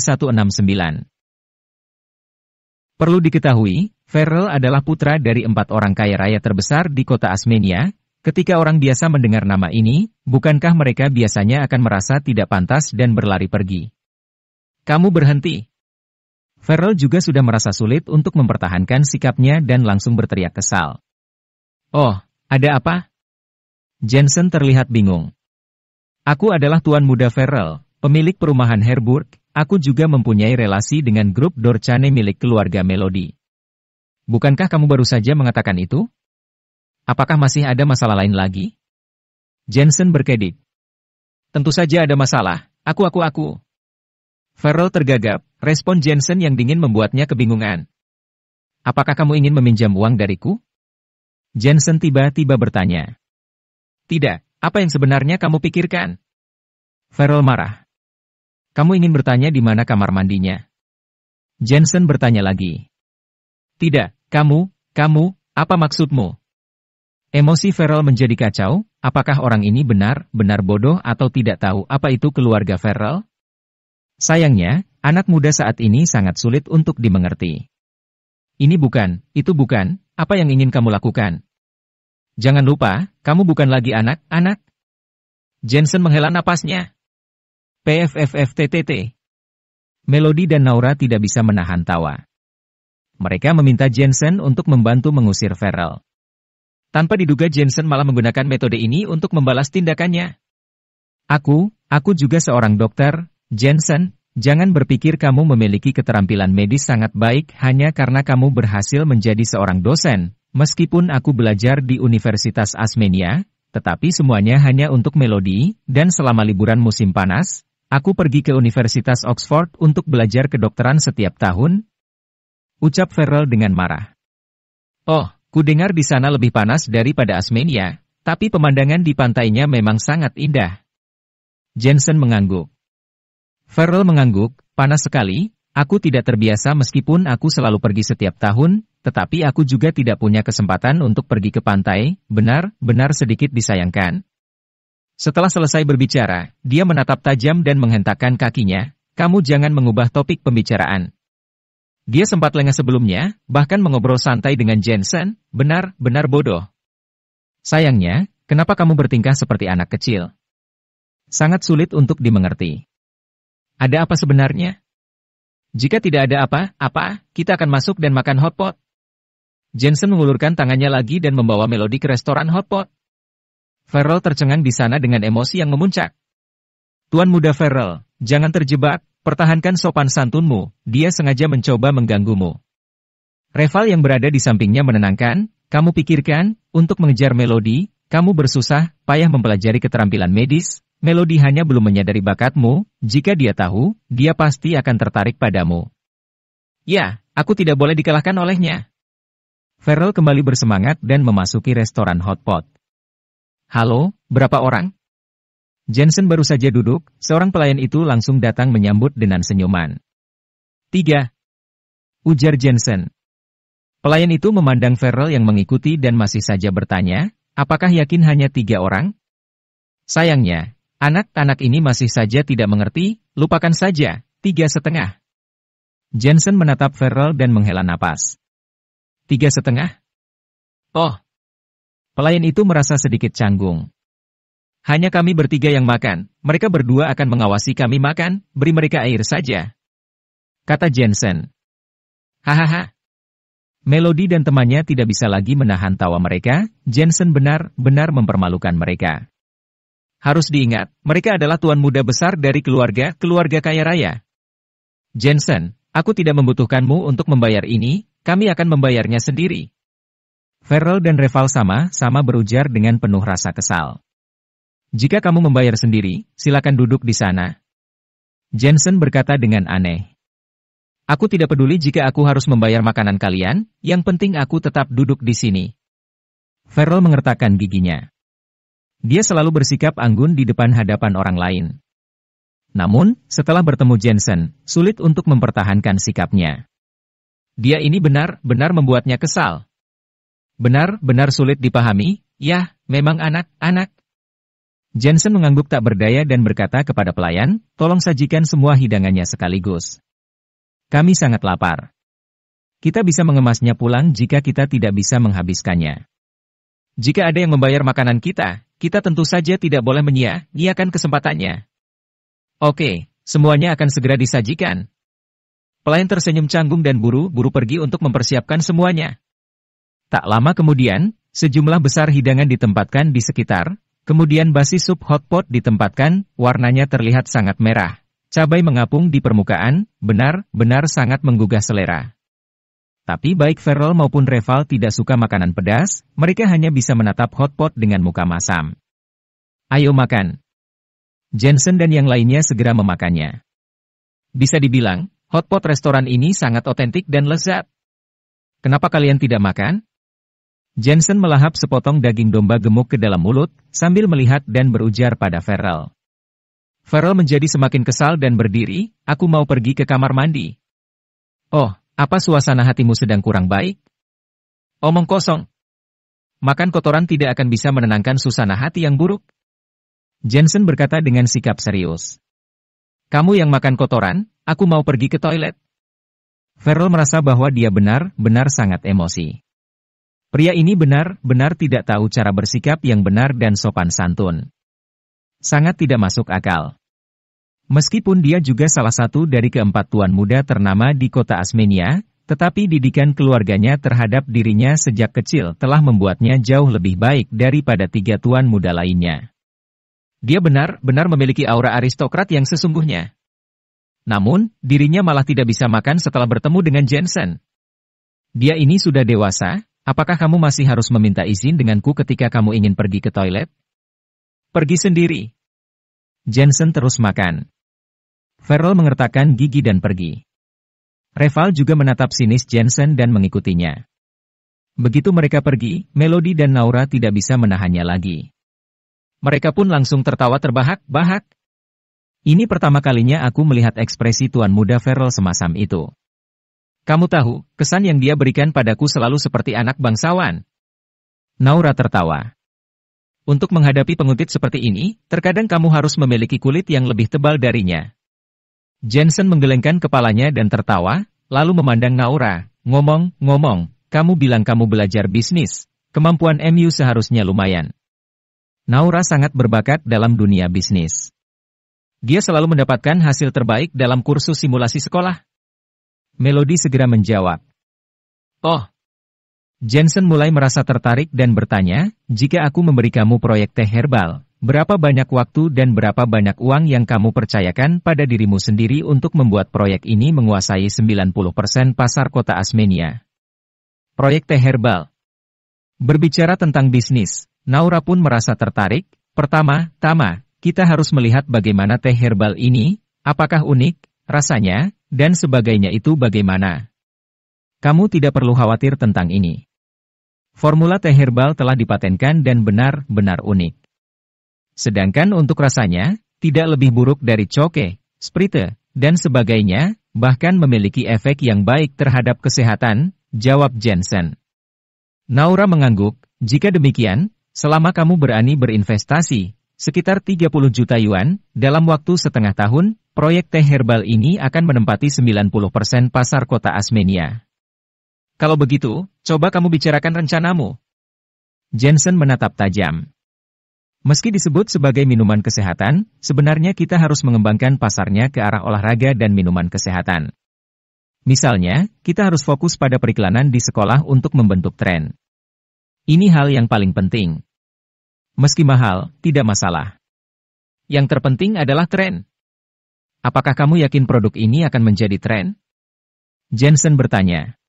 169. Perlu diketahui, Ferrel adalah putra dari empat orang kaya raya terbesar di kota Asmenia. Ketika orang biasa mendengar nama ini, bukankah mereka biasanya akan merasa tidak pantas dan berlari pergi? Kamu berhenti. Ferrel juga sudah merasa sulit untuk mempertahankan sikapnya dan langsung berteriak kesal. Oh, ada apa? Jensen terlihat bingung. Aku adalah tuan muda Ferrel, pemilik perumahan Herburg, Aku juga mempunyai relasi dengan grup Dorcane milik keluarga Melody. Bukankah kamu baru saja mengatakan itu? Apakah masih ada masalah lain lagi? Jensen berkedip. Tentu saja ada masalah. Aku, aku, aku. Farrell tergagap, respon Jensen yang dingin membuatnya kebingungan. Apakah kamu ingin meminjam uang dariku? Jensen tiba-tiba bertanya. Tidak, apa yang sebenarnya kamu pikirkan? Farrell marah. Kamu ingin bertanya di mana kamar mandinya? Jensen bertanya lagi. Tidak, kamu, kamu, apa maksudmu? Emosi Farrell menjadi kacau, apakah orang ini benar, benar bodoh atau tidak tahu apa itu keluarga Farrell? Sayangnya, anak muda saat ini sangat sulit untuk dimengerti. Ini bukan, itu bukan, apa yang ingin kamu lakukan? Jangan lupa, kamu bukan lagi anak-anak. Jensen menghela napasnya. PFFFTTT. Melody dan Naura tidak bisa menahan tawa. Mereka meminta Jensen untuk membantu mengusir Ferrell. Tanpa diduga Jensen malah menggunakan metode ini untuk membalas tindakannya. Aku, aku juga seorang dokter, Jensen, jangan berpikir kamu memiliki keterampilan medis sangat baik hanya karena kamu berhasil menjadi seorang dosen, meskipun aku belajar di Universitas Asmenia, tetapi semuanya hanya untuk melodi, dan selama liburan musim panas, Aku pergi ke Universitas Oxford untuk belajar kedokteran setiap tahun? Ucap Ferrell dengan marah. Oh, ku dengar di sana lebih panas daripada Asmenia, tapi pemandangan di pantainya memang sangat indah. Jensen mengangguk. Ferrell mengangguk, panas sekali, aku tidak terbiasa meskipun aku selalu pergi setiap tahun, tetapi aku juga tidak punya kesempatan untuk pergi ke pantai, benar, benar sedikit disayangkan. Setelah selesai berbicara, dia menatap tajam dan menghentakkan kakinya, kamu jangan mengubah topik pembicaraan. Dia sempat lengah sebelumnya, bahkan mengobrol santai dengan Jensen, benar, benar bodoh. Sayangnya, kenapa kamu bertingkah seperti anak kecil? Sangat sulit untuk dimengerti. Ada apa sebenarnya? Jika tidak ada apa-apa, kita akan masuk dan makan hotpot. Jensen mengulurkan tangannya lagi dan membawa Melody ke restoran hotpot. Farrell tercengang di sana dengan emosi yang memuncak. Tuan muda Farrell, jangan terjebak, pertahankan sopan santunmu, dia sengaja mencoba mengganggumu. Reval yang berada di sampingnya menenangkan, kamu pikirkan, untuk mengejar Melody, kamu bersusah, payah mempelajari keterampilan medis, Melody hanya belum menyadari bakatmu, jika dia tahu, dia pasti akan tertarik padamu. Ya, aku tidak boleh dikalahkan olehnya. Farrell kembali bersemangat dan memasuki restoran hotpot. Halo, berapa orang? Jensen baru saja duduk, seorang pelayan itu langsung datang menyambut dengan senyuman. Tiga. Ujar Jensen. Pelayan itu memandang Farrell yang mengikuti dan masih saja bertanya, apakah yakin hanya tiga orang? Sayangnya, anak-anak ini masih saja tidak mengerti, lupakan saja, tiga setengah. Jensen menatap Farrell dan menghela napas. Tiga setengah? Oh, Pelayan itu merasa sedikit canggung. Hanya kami bertiga yang makan, mereka berdua akan mengawasi kami makan, beri mereka air saja. Kata Jensen. Hahaha. Melody dan temannya tidak bisa lagi menahan tawa mereka, Jensen benar-benar mempermalukan mereka. Harus diingat, mereka adalah tuan muda besar dari keluarga, keluarga kaya raya. Jensen, aku tidak membutuhkanmu untuk membayar ini, kami akan membayarnya sendiri. Farrell dan Reval sama, sama berujar dengan penuh rasa kesal. Jika kamu membayar sendiri, silakan duduk di sana. Jensen berkata dengan aneh. Aku tidak peduli jika aku harus membayar makanan kalian, yang penting aku tetap duduk di sini. Farrell mengertakkan giginya. Dia selalu bersikap anggun di depan hadapan orang lain. Namun, setelah bertemu Jensen, sulit untuk mempertahankan sikapnya. Dia ini benar-benar membuatnya kesal. Benar-benar sulit dipahami, ya, memang anak-anak. Jensen mengangguk tak berdaya dan berkata kepada pelayan, tolong sajikan semua hidangannya sekaligus. Kami sangat lapar. Kita bisa mengemasnya pulang jika kita tidak bisa menghabiskannya. Jika ada yang membayar makanan kita, kita tentu saja tidak boleh menyia-nyiakan kesempatannya. Oke, semuanya akan segera disajikan. Pelayan tersenyum canggung dan buru-buru pergi untuk mempersiapkan semuanya. Tak lama kemudian, sejumlah besar hidangan ditempatkan di sekitar, kemudian basi sup hotpot ditempatkan, warnanya terlihat sangat merah. Cabai mengapung di permukaan, benar-benar sangat menggugah selera. Tapi baik Ferrol maupun Reval tidak suka makanan pedas, mereka hanya bisa menatap hotpot dengan muka masam. Ayo makan. Jensen dan yang lainnya segera memakannya. Bisa dibilang, hotpot restoran ini sangat otentik dan lezat. Kenapa kalian tidak makan? Jensen melahap sepotong daging domba gemuk ke dalam mulut, sambil melihat dan berujar pada Farrell. Farrell menjadi semakin kesal dan berdiri, aku mau pergi ke kamar mandi. Oh, apa suasana hatimu sedang kurang baik? Omong kosong. Makan kotoran tidak akan bisa menenangkan susana hati yang buruk. Jensen berkata dengan sikap serius. Kamu yang makan kotoran, aku mau pergi ke toilet. Farrell merasa bahwa dia benar-benar sangat emosi. Pria ini benar-benar tidak tahu cara bersikap yang benar dan sopan santun. Sangat tidak masuk akal. Meskipun dia juga salah satu dari keempat tuan muda ternama di kota Asmenia, tetapi didikan keluarganya terhadap dirinya sejak kecil telah membuatnya jauh lebih baik daripada tiga tuan muda lainnya. Dia benar-benar memiliki aura aristokrat yang sesungguhnya. Namun, dirinya malah tidak bisa makan setelah bertemu dengan Jensen. Dia ini sudah dewasa, Apakah kamu masih harus meminta izin denganku ketika kamu ingin pergi ke toilet? Pergi sendiri. Jensen terus makan. Farrell mengertakkan gigi dan pergi. Reval juga menatap sinis Jensen dan mengikutinya. Begitu mereka pergi, Melody dan Naura tidak bisa menahannya lagi. Mereka pun langsung tertawa terbahak-bahak. Ini pertama kalinya aku melihat ekspresi tuan muda Farrell semasam itu. Kamu tahu, kesan yang dia berikan padaku selalu seperti anak bangsawan. Naura tertawa. Untuk menghadapi pengutip seperti ini, terkadang kamu harus memiliki kulit yang lebih tebal darinya. Jensen menggelengkan kepalanya dan tertawa, lalu memandang Naura, ngomong, ngomong, kamu bilang kamu belajar bisnis, kemampuan MU seharusnya lumayan. Naura sangat berbakat dalam dunia bisnis. Dia selalu mendapatkan hasil terbaik dalam kursus simulasi sekolah. Melody segera menjawab. Oh. Jensen mulai merasa tertarik dan bertanya, jika aku memberi kamu proyek teh herbal, berapa banyak waktu dan berapa banyak uang yang kamu percayakan pada dirimu sendiri untuk membuat proyek ini menguasai 90% pasar kota Asmenia? Proyek teh herbal. Berbicara tentang bisnis, Naura pun merasa tertarik. Pertama, Tama, kita harus melihat bagaimana teh herbal ini, apakah unik, rasanya, dan sebagainya itu bagaimana? Kamu tidak perlu khawatir tentang ini. Formula teh herbal telah dipatenkan dan benar-benar unik. Sedangkan untuk rasanya, tidak lebih buruk dari coke, sprite, dan sebagainya, bahkan memiliki efek yang baik terhadap kesehatan, jawab Jensen. Naura mengangguk, jika demikian, selama kamu berani berinvestasi, sekitar 30 juta yuan, dalam waktu setengah tahun, proyek teh herbal ini akan menempati 90% pasar kota Asmenia. Kalau begitu, coba kamu bicarakan rencanamu. Jensen menatap tajam. Meski disebut sebagai minuman kesehatan, sebenarnya kita harus mengembangkan pasarnya ke arah olahraga dan minuman kesehatan. Misalnya, kita harus fokus pada periklanan di sekolah untuk membentuk tren. Ini hal yang paling penting. Meski mahal, tidak masalah. Yang terpenting adalah tren. Apakah kamu yakin produk ini akan menjadi tren? Jensen bertanya.